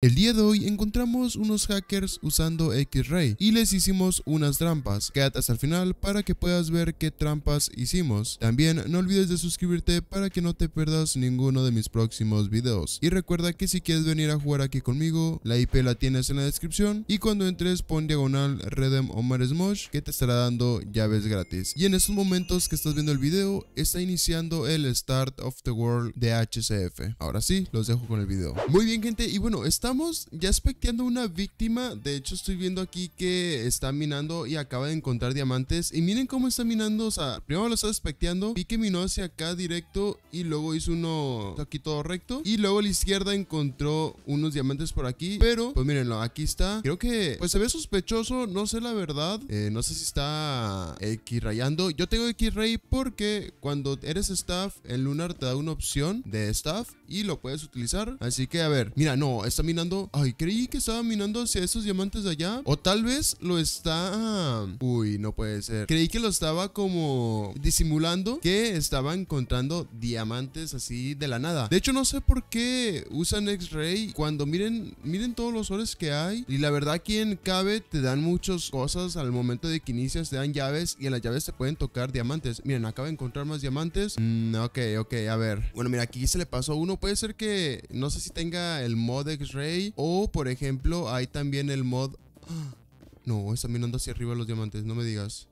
El día de hoy encontramos unos hackers usando X-Ray y les hicimos unas trampas. Quédate hasta el final para que puedas ver qué trampas hicimos. También no olvides de suscribirte para que no te pierdas ninguno de mis próximos videos. Y recuerda que si quieres venir a jugar aquí conmigo, la IP la tienes en la descripción y cuando entres pon diagonal Redem Omar Smosh que te estará dando llaves gratis. Y en estos momentos que estás viendo el video, está iniciando el Start of the World de HCF. Ahora sí, los dejo con el video. Muy bien gente, y bueno, está estamos ya especteando una víctima. De hecho, estoy viendo aquí que está minando y acaba de encontrar diamantes. Y miren cómo está minando. O sea, primero lo está especteando Vi que minó hacia acá directo y luego hizo uno aquí todo recto. Y luego a la izquierda encontró unos diamantes por aquí. Pero, pues mírenlo, aquí está. Creo que, pues se ve sospechoso. No sé la verdad. Eh, no sé si está X-rayando. Yo tengo X-ray porque cuando eres staff, El Lunar te da una opción de staff y lo puedes utilizar. Así que, a ver, mira, no, Está mina Ay, creí que estaba minando hacia esos diamantes de allá. O tal vez lo está. Uy, no puede ser. Creí que lo estaba como disimulando que estaba encontrando diamantes así de la nada. De hecho, no sé por qué usan X-Ray cuando miren, miren todos los ores que hay. Y la verdad, aquí en Cabe te dan muchas cosas al momento de que inicias, te dan llaves y en las llaves te pueden tocar diamantes. Miren, acaba de encontrar más diamantes. Mm, ok, ok, a ver. Bueno, mira, aquí se le pasó uno. Puede ser que no sé si tenga el mod X-Ray o, por ejemplo, hay también el mod... No, esa mina anda hacia arriba los diamantes, no me digas.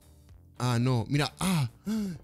Ah, no, mira, ah,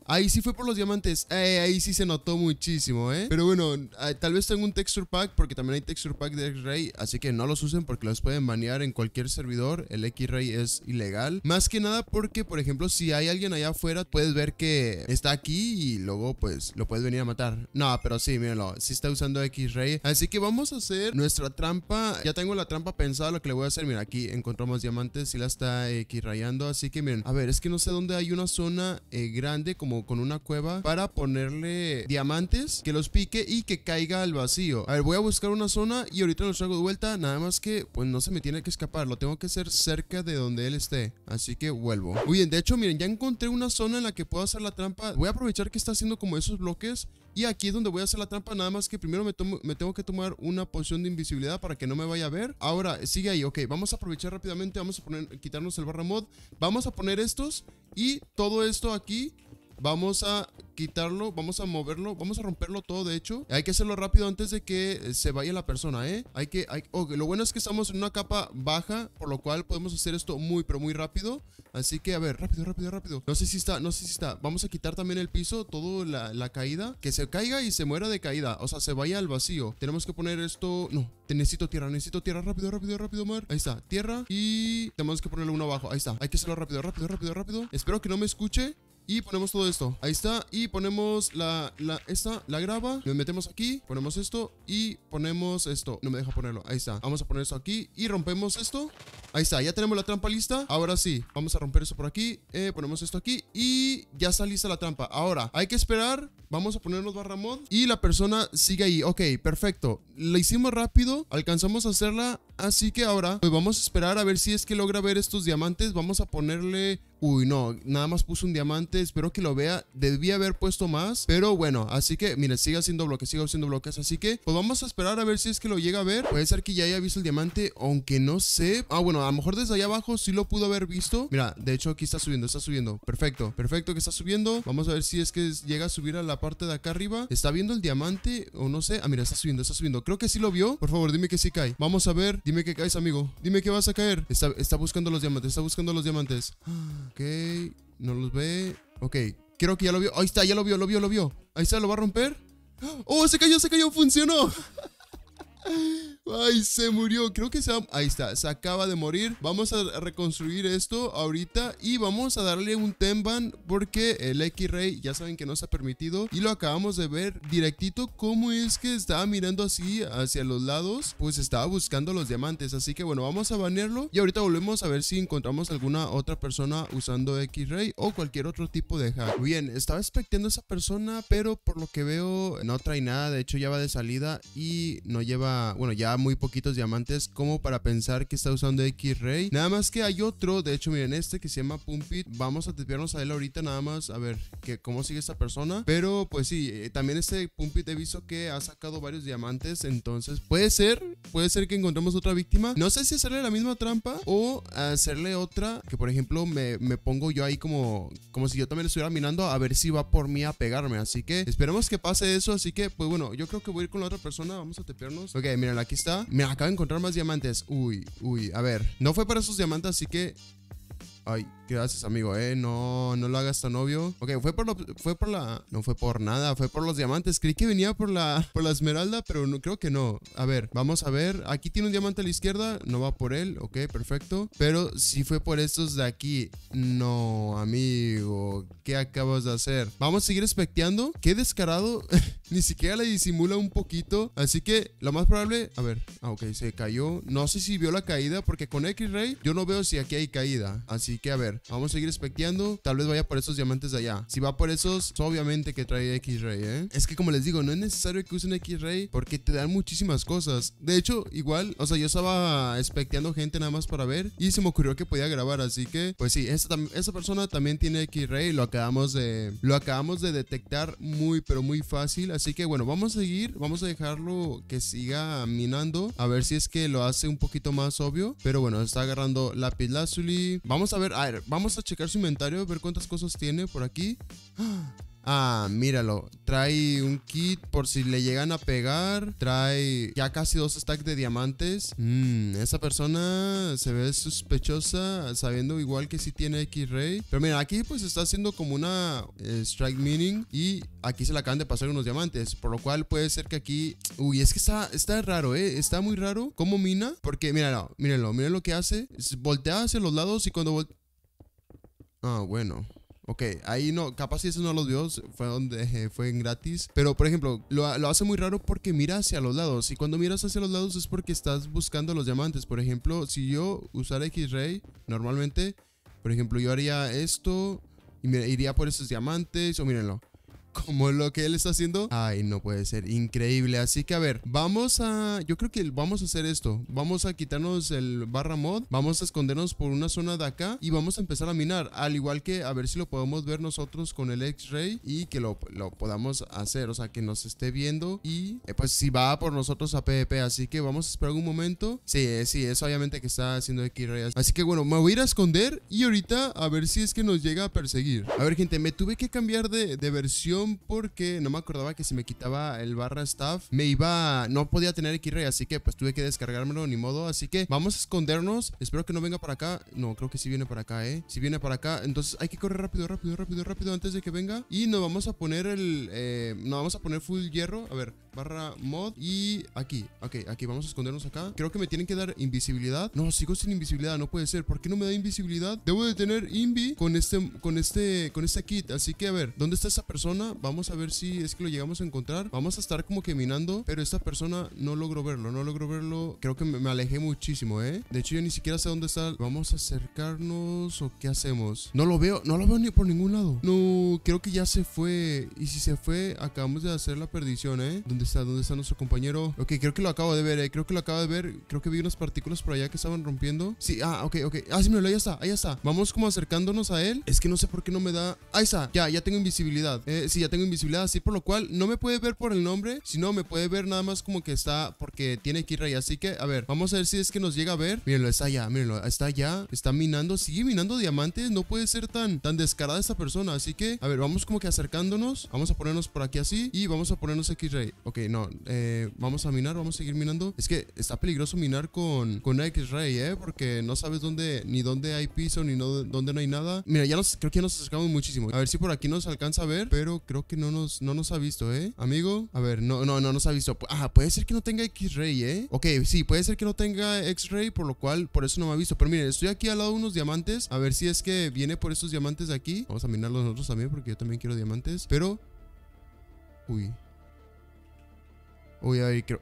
ahí sí fue por los diamantes. Eh, ahí sí se notó muchísimo, ¿eh? Pero bueno, ah, tal vez tengo un texture pack porque también hay texture pack de X-Ray, así que no los usen porque los pueden banear en cualquier servidor. El X-Ray es ilegal. Más que nada porque, por ejemplo, si hay alguien allá afuera, puedes ver que está aquí y luego pues lo puedes venir a matar. No, pero sí, mírenlo, sí está usando X-Ray. Así que vamos a hacer nuestra trampa. Ya tengo la trampa pensada, lo que le voy a hacer. Mira, aquí encontramos diamantes y la está X-Rayando, así que miren, a ver, es que no sé dónde hay hay una zona eh, grande como con una cueva para ponerle diamantes que los pique y que caiga al vacío. A ver, voy a buscar una zona y ahorita los traigo de vuelta, nada más que pues no se me tiene que escapar, lo tengo que hacer cerca de donde él esté, así que vuelvo. Muy bien, de hecho miren, ya encontré una zona en la que puedo hacer la trampa, voy a aprovechar que está haciendo como esos bloques y aquí es donde voy a hacer la trampa, nada más que primero me, tengo que tomar una poción de invisibilidad para que no me vaya a ver. Ahora, sigue ahí, ok, vamos a aprovechar rápidamente, vamos a poner, quitarnos el barra mod, vamos a poner estos y todo esto aquí vamos a quitarlo, vamos a moverlo, vamos a romperlo todo, de hecho. Hay que hacerlo rápido antes de que eh, se vaya la persona, ¿eh? Hay que... Hay, lo bueno es que estamos en una capa baja, por lo cual podemos hacer esto muy, pero muy rápido. Así que, a ver, rápido, rápido, rápido. No sé si está, no sé si está. Vamos a quitar también el piso, toda la, caída. Que se caiga y se muera de caída. O sea, se vaya al vacío. Tenemos que poner esto... No, necesito tierra, necesito tierra. Rápido, rápido, rápido, mar. Ahí está, tierra. Y tenemos que ponerle uno abajo. Ahí está. Hay que hacerlo rápido, rápido, rápido, rápido. Espero que no me escuche. Y ponemos todo esto. Ahí está. Y ponemos la, la, esta, la grava. Lo metemos aquí. Ponemos esto. Y ponemos esto. No me deja ponerlo. Ahí está. Vamos a poner esto aquí. Y rompemos esto. Ahí está. Ya tenemos la trampa lista. Ahora sí. Vamos a romper eso por aquí. Eh, ponemos esto aquí. Y ya está lista la trampa. Ahora, hay que esperar. Vamos a ponernos barra mod. Y la persona sigue ahí. Ok, perfecto. La hicimos rápido. Alcanzamos a hacerla. Así que ahora, pues vamos a esperar a ver si es que logra ver estos diamantes. Vamos a ponerle uy, no, nada más puso un diamante, espero que lo vea, debía haber puesto más, pero bueno, así que, Mira, sigue haciendo bloques, sigue haciendo bloques, así que, pues vamos a esperar a ver si es que lo llega a ver, puede ser que ya haya visto el diamante, aunque no sé, ah, bueno, a lo mejor desde allá abajo sí lo pudo haber visto, mira, de hecho aquí está subiendo, está subiendo, perfecto, perfecto que está subiendo, vamos a ver si es que llega a subir a la parte de acá arriba, está viendo el diamante, o no sé, ah, mira, está subiendo, está subiendo, creo que sí lo vio, por favor, dime que sí cae, vamos a ver, dime que caes, amigo, dime que vas a caer, está, está buscando los diamantes, está buscando los diamantes, Ok, no los ve. Ok, creo que ya lo vio. Ahí está, ya lo vio, lo vio, lo vio. Ahí está, lo va a romper. ¡Oh, se cayó, se cayó! ¡Funcionó! Ay, se murió. Creo que se Ahí está, se acaba de morir. Vamos a reconstruir esto ahorita y vamos a darle un temban porque el X-Ray ya saben que no se ha permitido y lo acabamos de ver directito cómo es que estaba mirando así hacia los lados. Pues estaba buscando los diamantes. Así que bueno, vamos a banearlo y ahorita volvemos a ver si encontramos alguna otra persona usando X-Ray o cualquier otro tipo de hack. Bien, estaba expectando a esa persona, pero por lo que veo no trae nada. De hecho ya va de salida y no lleva, bueno, ya muy poquitos diamantes como para pensar que está usando X-Ray. Nada más que hay otro, de hecho, miren este que se llama Pumpit. Vamos a tepearnos a él ahorita nada más a ver que, cómo sigue esta persona. Pero pues sí, eh, también este Pumpit he visto que ha sacado varios diamantes. Entonces puede ser, puede ser que encontremos otra víctima. No sé si hacerle la misma trampa o hacerle otra que por ejemplo me, pongo yo ahí como, como si yo también estuviera mirando a ver si va por mí a pegarme. Así que esperemos que pase eso. Así que pues bueno, yo creo que voy a ir con la otra persona. Vamos a tepearnos. Ok, miren, aquí me acabo de encontrar más diamantes. Uy, uy, a ver. No fue para esos diamantes, así que... Ay, ¿qué haces, amigo? Eh, no, no lo hagas tan obvio. Ok, fue por, lo, fue por la... No fue por nada, fue por los diamantes. Creí que venía por la, por la esmeralda, pero creo que no. A ver, vamos a ver. Aquí tiene un diamante a la izquierda. No va por él. Ok, perfecto. Pero si fue por estos de aquí. No, amigo. ¿Qué acabas de hacer? Vamos a seguir especteando. Qué descarado. ni siquiera le disimula un poquito. Así que lo más probable, a ver, ah, ok, se cayó. No sé si vio la caída porque con X-Ray yo no veo si aquí hay caída. Así que a ver, vamos a seguir especteando. Tal vez vaya por esos diamantes de allá. Si va por esos, obviamente que trae X-Ray, ¿eh? Es que como les digo, no es necesario que usen X-Ray porque te dan muchísimas cosas. De hecho, igual, o sea, yo estaba especteando gente nada más para ver y se me ocurrió que podía grabar. Así que, pues sí, Esa persona también tiene X-Ray. Lo acabamos de, lo acabamos de detectar muy, pero muy fácil. Así Así que bueno, vamos a seguir, vamos a dejarlo que siga minando, a ver si es que lo hace un poquito más obvio. Pero bueno, está agarrando lápiz lazuli. Vamos a ver, a ver, vamos a checar su inventario, ver cuántas cosas tiene por aquí. ¡Ah! Ah, míralo. Trae un kit por si le llegan a pegar. Trae ya casi dos stacks de diamantes. Mmm, esa persona se ve sospechosa, sabiendo igual que si tiene X-Ray. Pero mira, aquí pues está haciendo como una eh, strike mining y aquí se le acaban de pasar unos diamantes. Por lo cual puede ser que aquí... Uy, es que está, está raro, ¿eh? Está muy raro cómo mina. Porque míralo, míralo, míralo lo que hace. Voltea hacia los lados y cuando voltea... Ah, bueno. Ok, ahí no, capaz si eso no los dios fue donde fue en gratis. Pero por ejemplo, lo, hace muy raro porque mira hacia los lados. Y cuando miras hacia los lados es porque estás buscando los diamantes. Por ejemplo, si yo usara X-Ray, normalmente, por ejemplo, yo haría esto y me iría por esos diamantes. O mírenlo como lo que él está haciendo. Ay, no puede ser, increíble. Así que a ver, vamos a, yo creo que vamos a hacer esto. Vamos a quitarnos el barra mod, vamos a escondernos por una zona de acá y vamos a empezar a minar. Al igual que a ver si lo podemos ver nosotros con el X-Ray y que lo, lo podamos hacer, o sea, que nos esté viendo y eh, pues si va por nosotros a PvP. Así que vamos a esperar un momento. Sí, eh, sí, es obviamente que está haciendo X-Ray. Así que bueno, me voy a ir a esconder y ahorita a ver si es que nos llega a perseguir. A ver gente, me tuve que cambiar de versión porque no me acordaba que si me quitaba el barra staff me iba, no podía tener x así que pues tuve que descargármelo ni modo, así que vamos a escondernos, espero que no venga para acá, no, creo que si viene para acá, eh, si viene para acá, entonces hay que correr rápido, rápido, rápido, rápido antes de que venga y nos vamos a poner el, eh, nos vamos a poner full hierro, a ver, barra mod y aquí, ok, aquí vamos a escondernos acá, creo que me tienen que dar invisibilidad, no, sigo sin invisibilidad, no puede ser, ¿por qué no me da invisibilidad? Debo de tener invi con este, con este, con este kit, así que a ver, ¿dónde está esa persona? vamos a ver si es que lo llegamos a encontrar, vamos a estar como que minando, pero esta persona no logró verlo, no logró verlo, creo que me, alejé muchísimo, ¿eh? De hecho yo ni siquiera sé dónde está, vamos a acercarnos o qué hacemos. No lo veo, no lo veo ni por ningún lado. No, creo que ya se fue, y si se fue, acabamos de hacer la perdición, ¿eh? ¿Dónde está? ¿Dónde está nuestro compañero? Ok, creo que lo acabo de ver, ¿eh? Creo que lo acabo de ver, creo que vi unas partículas por allá que estaban rompiendo. Sí, ah, ok, ok. Ah, sí, mira, ahí está, ahí está. Vamos como acercándonos a él. Es que no sé por qué no me da... Ahí está, ya, ya tengo invisibilidad. Eh, sí ya tengo invisibilidad, así por lo cual no me puede ver por el nombre, sino me puede ver nada más como que está, porque tiene x-ray Así que, a ver, vamos a ver si es que nos llega a ver. Mírenlo, está allá, mírenlo, está allá, está minando, sigue minando diamantes. No puede ser tan, tan descarada esta persona. Así que, a ver, vamos como que acercándonos. Vamos a ponernos por aquí así y vamos a ponernos X-Ray. Ok, no, eh, vamos a minar, vamos a seguir minando. Es que está peligroso minar con, con X-Ray, ¿eh? Porque no sabes dónde, ni dónde hay piso, ni no, dónde no hay nada. Mira, ya nos, creo que ya nos acercamos muchísimo. A ver si por aquí nos alcanza a ver, pero creo creo que no nos, no nos ha visto, ¿eh? Amigo, a ver, no, no, no nos ha visto. Ah, puede ser que no tenga X-Ray, ¿eh? Ok, sí, puede ser que no tenga X-Ray, por lo cual, por eso no me ha visto. Pero miren, estoy aquí al lado de unos diamantes. A ver si es que viene por estos diamantes de aquí. Vamos a minarlos nosotros también, porque yo también quiero diamantes. Pero... Uy. Uy, ver, creo...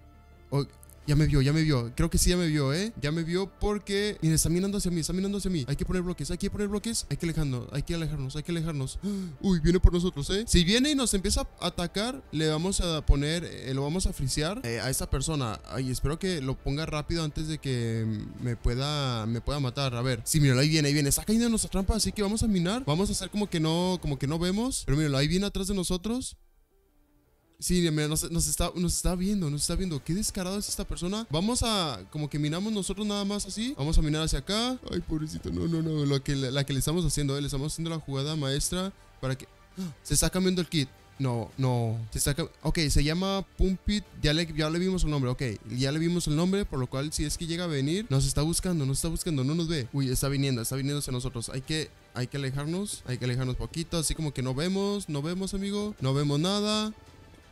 Ya me vio, ya me vio. Creo que sí, ya me vio, ¿eh? Ya me vio porque... miren, está mirando hacia mí, está mirando hacia mí. Hay que poner bloques, hay que poner bloques. Hay que alejarnos, hay que alejarnos, hay que alejarnos. Uy, viene por nosotros, ¿eh? Si viene y nos empieza a atacar, le vamos a poner... Eh, lo vamos a frisear eh, a esa persona. Ay, espero que lo ponga rápido antes de que mm, me pueda... Me pueda matar. A ver. Sí, mira, ahí viene, ahí viene. Está cayendo en nuestra trampa, así que vamos a minar. Vamos a hacer como que no... Como que no vemos. Pero míralo, ahí viene atrás de nosotros. Sí, mira, nos, está, nos está viendo, nos está viendo. Qué descarado es esta persona. Vamos a, como que minamos nosotros nada más así. Vamos a minar hacia acá. Ay, pobrecito, no, no, no. Lo que, la que le estamos haciendo, ¿eh? le estamos haciendo la jugada maestra para que... ¡ah! Se está cambiando el kit. No, no. Se está, ok, se llama Pumpit. Ya le, ya le vimos el nombre. Ok, ya le vimos el nombre. Por lo cual, si es que llega a venir, nos está buscando, nos está buscando, no nos ve. Uy, está viniendo, está viniendo hacia nosotros. Hay que, hay que alejarnos, hay que alejarnos poquito. Así como que no vemos, no vemos, amigo. No vemos nada.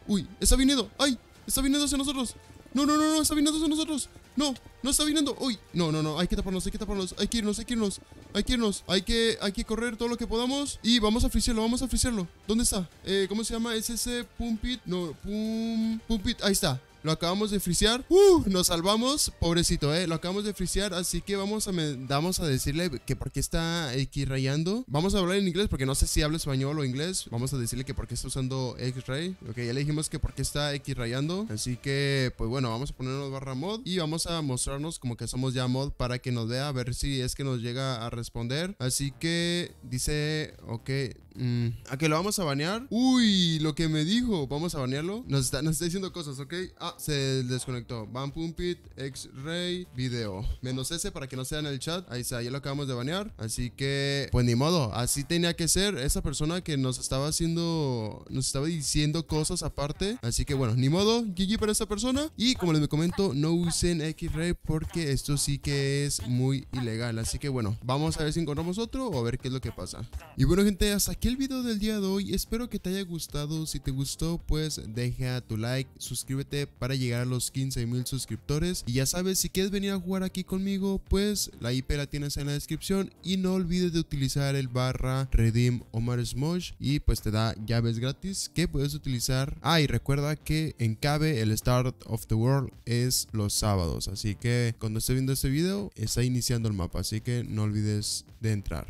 Uy, está viniendo. ¡Ay! Está viniendo hacia nosotros. No, no, no, no, está viniendo hacia nosotros. No, no está viniendo. Uy, no, no, no, hay que taparnos, hay que taparnos. Hay que irnos, hay que irnos. Hay que irnos. Hay que, hay que correr todo lo que podamos. Y vamos a ofrecerlo vamos a ofrecerlo ¿Dónde está? Eh, ¿Cómo se llama? ¿Es ese Pumpit? No, Pum... Pumpit. Ahí está. Lo acabamos de frisear. ¡Uh! Nos salvamos. Pobrecito, ¿eh? Lo acabamos de frisear. Así que vamos a, a decirle que por qué está X-rayando. Vamos a hablar en inglés porque no sé si habla español o inglés. Vamos a decirle que por qué está usando X-ray. Ok, ya le dijimos que por qué está X-rayando. Así que, pues bueno, vamos a ponernos barra mod. Y vamos a mostrarnos como que somos ya mod para que nos vea. A ver si es que nos llega a responder. Así que dice, ok. Mm, ¿A que lo vamos a banear? Uy, lo que me dijo. Vamos a banearlo. Nos está, nos está diciendo cosas, ¿ok? Ah, Ah, se desconectó. Van Pumpit, X-Ray, video. Menos ese para que no sea en el chat. Ahí está, ya lo acabamos de banear. Así que, pues ni modo. Así tenía que ser esa persona que nos estaba haciendo, nos estaba diciendo cosas aparte. Así que bueno, ni modo. GG para esa persona. Y como les comento, no usen X-Ray porque esto sí que es muy ilegal. Así que bueno, vamos a ver si encontramos otro o a ver qué es lo que pasa. Y bueno gente, hasta aquí el video del día de hoy. Espero que te haya gustado. Si te gustó, pues deja tu like, suscríbete para llegar a los 15.000 mil suscriptores. Y ya sabes, si quieres venir a jugar aquí conmigo, pues la IP la tienes en la descripción y no olvides de utilizar el barra redeem Omar Smosh y pues te da llaves gratis que puedes utilizar. Ah, y recuerda que en Cabe el Start of the World es los sábados, así que cuando estés viendo este video está iniciando el mapa, así que no olvides de entrar.